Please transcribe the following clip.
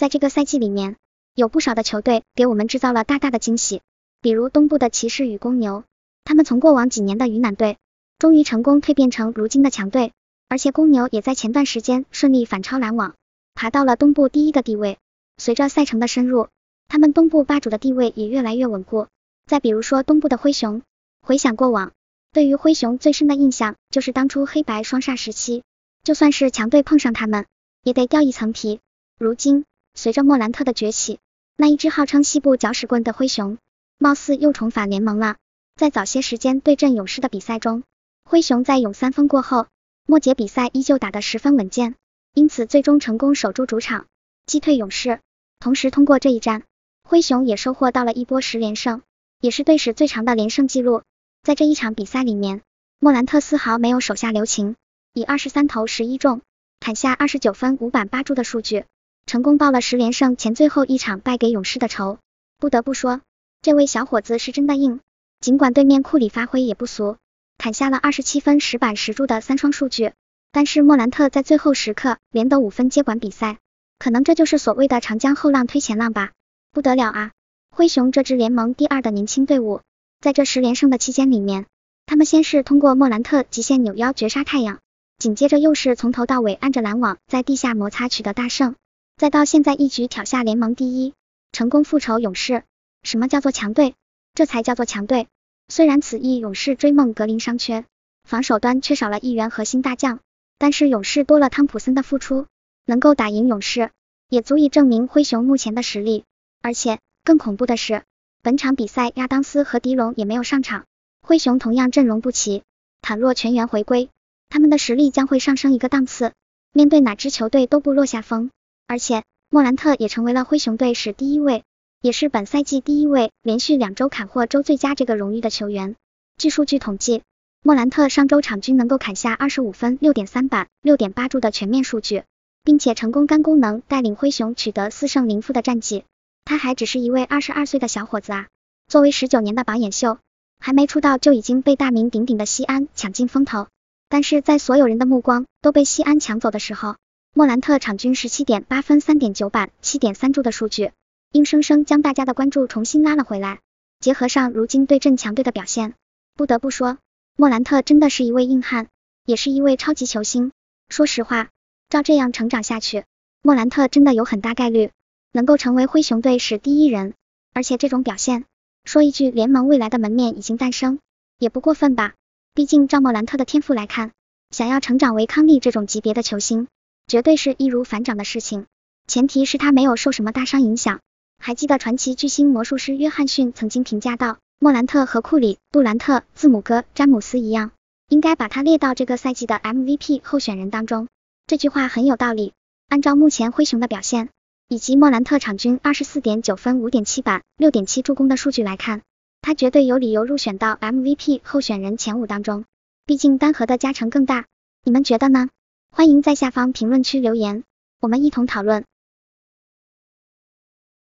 在这个赛季里面，有不少的球队给我们制造了大大的惊喜，比如东部的骑士与公牛，他们从过往几年的鱼腩队，终于成功蜕变成如今的强队，而且公牛也在前段时间顺利反超篮网，爬到了东部第一的地位。随着赛程的深入，他们东部霸主的地位也越来越稳固。再比如说东部的灰熊，回想过往，对于灰熊最深的印象就是当初黑白双煞时期，就算是强队碰上他们，也得掉一层皮。如今。随着莫兰特的崛起，那一只号称西部搅屎棍的灰熊，貌似又重返联盟了。在早些时间对阵勇士的比赛中，灰熊在勇三分过后，末节比赛依旧打得十分稳健，因此最终成功守住主场，击退勇士。同时，通过这一战，灰熊也收获到了一波十连胜，也是队史最长的连胜记录。在这一场比赛里面，莫兰特丝毫没有手下留情，以二十三投十一中，砍下二十九分五板八助的数据。成功报了十连胜前最后一场败给勇士的仇。不得不说，这位小伙子是真的硬。尽管对面库里发挥也不俗，砍下了二十七分、十板、十助的三双数据，但是莫兰特在最后时刻连得五分接管比赛。可能这就是所谓的长江后浪推前浪吧。不得了啊！灰熊这支联盟第二的年轻队伍，在这十连胜的期间里面，他们先是通过莫兰特极限扭腰绝杀太阳，紧接着又是从头到尾按着篮网在地下摩擦取得大胜。再到现在一局挑下联盟第一，成功复仇勇士，什么叫做强队？这才叫做强队。虽然此役勇士追梦格林伤缺，防守端缺少了一员核心大将，但是勇士多了汤普森的复出，能够打赢勇士，也足以证明灰熊目前的实力。而且更恐怖的是，本场比赛亚当斯和狄龙也没有上场，灰熊同样阵容不齐。倘若全员回归，他们的实力将会上升一个档次，面对哪支球队都不落下风。而且，莫兰特也成为了灰熊队史第一位，也是本赛季第一位连续两周砍获周最佳这个荣誉的球员。据数据统计，莫兰特上周场均能够砍下二十五分、六点三板、六点八助的全面数据，并且成功干功能带领灰熊取得四胜零负的战绩。他还只是一位二十二岁的小伙子啊！作为十九年的榜眼秀，还没出道就已经被大名鼎鼎的锡安抢尽风头。但是在所有人的目光都被西安抢走的时候，莫兰特场均十七点八分、三点九板、七点三助的数据，硬生生将大家的关注重新拉了回来。结合上如今对阵强队的表现，不得不说，莫兰特真的是一位硬汉，也是一位超级球星。说实话，照这样成长下去，莫兰特真的有很大概率能够成为灰熊队史第一人。而且这种表现，说一句联盟未来的门面已经诞生，也不过分吧？毕竟照莫兰特的天赋来看，想要成长为康利这种级别的球星。绝对是易如反掌的事情，前提是他没有受什么大伤影响。还记得传奇巨星魔术师约翰逊曾经评价道，莫兰特和库里、杜兰特、字母哥、詹姆斯一样，应该把他列到这个赛季的 MVP 候选人当中。这句话很有道理。按照目前灰熊的表现，以及莫兰特场均24.9分、5.7六6.7助攻的数据来看，他绝对有理由入选到 MVP 候选人前五当中。毕竟单核的加成更大，你们觉得呢？欢迎在下方评论区留言，我们一同讨论。